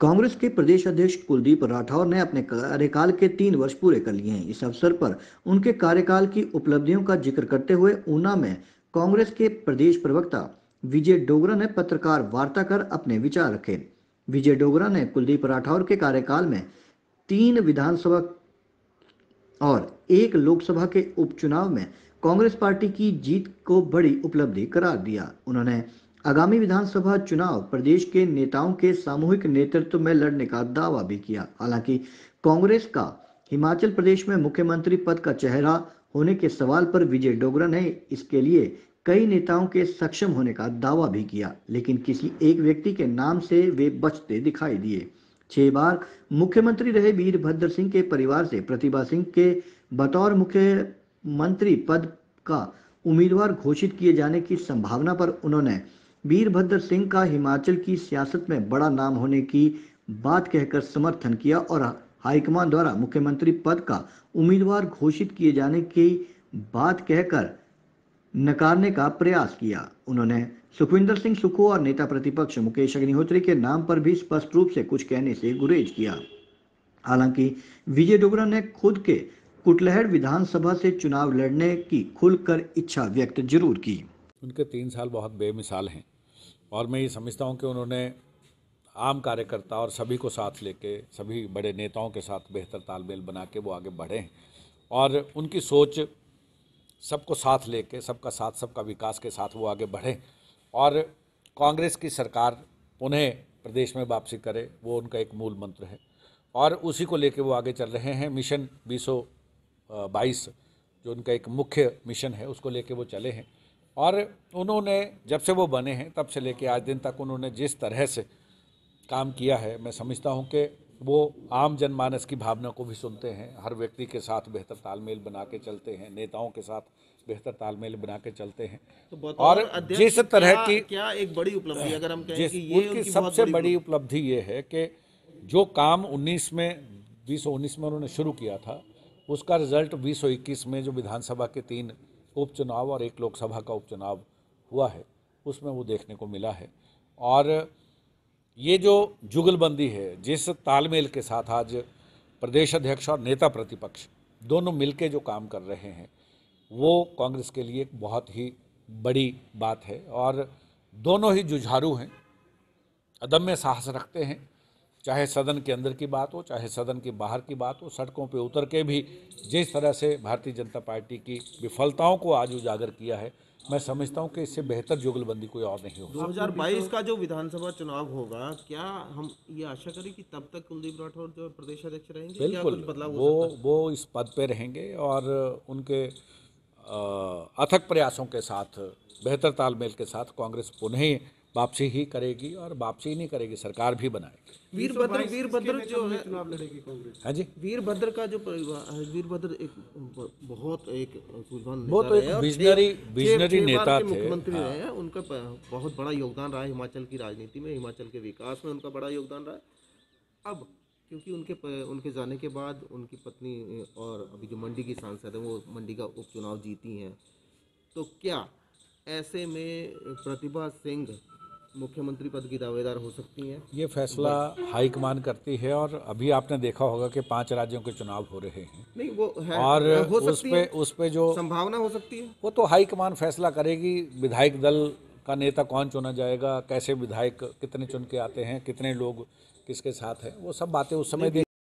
कांग्रेस के प्रदेश अध्यक्ष कुलदीप राठौर ने अपने कार्यकाल के तीन वर्ष पूरे कर लिए हैं इस अवसर पर उनके कार्यकाल की उपलब्धियों का जिक्र करते हुए ऊना में कांग्रेस के प्रदेश प्रवक्ता विजय डोगरा ने पत्रकार वार्ता कर अपने विचार रखे विजय डोगरा ने कुलदीप राठौर के कार्यकाल में तीन विधानसभा और एक लोकसभा के उपचुनाव में कांग्रेस पार्टी की जीत को बड़ी उपलब्धि करार दिया उन्होंने आगामी विधानसभा चुनाव प्रदेश के नेताओं के सामूहिक नेतृत्व में लड़ने का दावा भी किया हालांकि कांग्रेस का हिमाचल प्रदेश में मुख्यमंत्री पद का चेहरा होने के सवाल पर विजय डोगरा ने इसके लिए कई नेताओं के सक्षम होने का दावा भी किया लेकिन किसी एक व्यक्ति के नाम से वे बचते दिखाई दिए छह बार मुख्यमंत्री रहे वीरभद्र सिंह के परिवार से प्रतिभा सिंह के बतौर मुख्यमंत्री पद का उम्मीदवार घोषित किए जाने की संभावना पर उन्होंने वीरभद्र सिंह का हिमाचल की सियासत में बड़ा नाम होने की बात कहकर समर्थन किया और हाईकमान द्वारा मुख्यमंत्री पद का उम्मीदवार घोषित किए जाने की बात कहकर नकारने का प्रयास किया उन्होंने सुखविंदर सिंह सुखो और नेता प्रतिपक्ष मुकेश अग्निहोत्री के नाम पर भी स्पष्ट रूप से कुछ कहने से गुरेज किया हालांकि विजय डोगरा ने खुद के कुटलहड़ विधानसभा से चुनाव लड़ने की खुलकर इच्छा व्यक्त जरूर की उनके तीन साल बहुत बेमिसाल हैं और मैं ये समझता हूँ कि उन्होंने आम कार्यकर्ता और सभी को साथ लेके सभी बड़े नेताओं के साथ बेहतर तालमेल बना के वो आगे बढ़े हैं और उनकी सोच सबको साथ लेके सबका साथ सबका विकास के साथ वो आगे बढ़े और कांग्रेस की सरकार पुनः प्रदेश में वापसी करे वो उनका एक मूल मंत्र है और उसी को लेके वो आगे चल रहे हैं मिशन बीस जो उनका एक मुख्य मिशन है उसको लेके वो चले हैं और उन्होंने जब से वो बने हैं तब से लेके आज दिन तक उन्होंने जिस तरह से काम किया है मैं समझता हूँ कि वो आम जनमानस की भावना को भी सुनते हैं हर व्यक्ति के साथ बेहतर तालमेल बना के चलते हैं नेताओं के साथ बेहतर तालमेल बना के चलते हैं तो और जिस तरह क्या, की क्या एक बड़ी उपलब्धि अगर हम कहें कि ये उनकी सबसे बड़ी, बड़ी उपलब्धि ये है कि जो काम उन्नीस में बीस उन्नीस में उन्होंने शुरू किया था उसका रिजल्ट बीस इक्कीस में जो विधानसभा के तीन उपचुनाव और एक लोकसभा का उपचुनाव हुआ है उसमें वो देखने को मिला है और ये जो जुगलबंदी है जिस तालमेल के साथ आज प्रदेश अध्यक्ष और नेता प्रतिपक्ष दोनों मिलके जो काम कर रहे हैं वो कांग्रेस के लिए एक बहुत ही बड़ी बात है और दोनों ही जुझारू हैं अदम्य साहस रखते हैं चाहे सदन के अंदर की बात हो चाहे सदन के बाहर की बात हो सड़कों पे उतर के भी जिस तरह से भारतीय जनता पार्टी की विफलताओं को आज उजागर किया है मैं समझता हूँ कि इससे बेहतर जुगलबंदी कोई और नहीं होगी 2022 का जो विधानसभा चुनाव होगा क्या हम ये आशा करें कि तब तक कुलदीप राठौर जो प्रदेश अध्यक्ष रहेंगे बिल्कुल बदलाव वो वो इस पद पे रहेंगे और उनके अथक प्रयासों के साथ बेहतर तालमेल के साथ कांग्रेस पुनः वापसी ही करेगी और वापसी नहीं करेगी सरकार भी बनाएगी वीरभद्र वीरभद्र जो है चुनाव लड़ेगी कांग्रेस हाँ जी वीरभद्र का जो वीरभद्र एक बहुत एक बहुत एक विजनरी विजनरी नेता थे मुख्यमंत्री रहे हैं हाँ। उनका बहुत बड़ा योगदान रहा है हिमाचल की राजनीति में हिमाचल के विकास में उनका बड़ा योगदान रहा है अब क्योंकि उनके उनके जाने के बाद उनकी पत्नी और अभी जो मंडी की सांसद है वो मंडी का उपचुनाव जीती हैं तो क्या ऐसे में प्रतिभा सिंह मुख्यमंत्री पद की दावेदार हो सकती हैं ये फैसला हाईकमान करती है और अभी आपने देखा होगा कि पांच राज्यों के चुनाव हो रहे हैं नहीं वो है, और हो उस पे उस पे जो संभावना हो सकती है वो तो हाईकमान फैसला करेगी विधायक दल का नेता कौन चुना जाएगा कैसे विधायक कितने चुन के आते हैं कितने लोग किसके साथ हैं वो सब बातें उस समय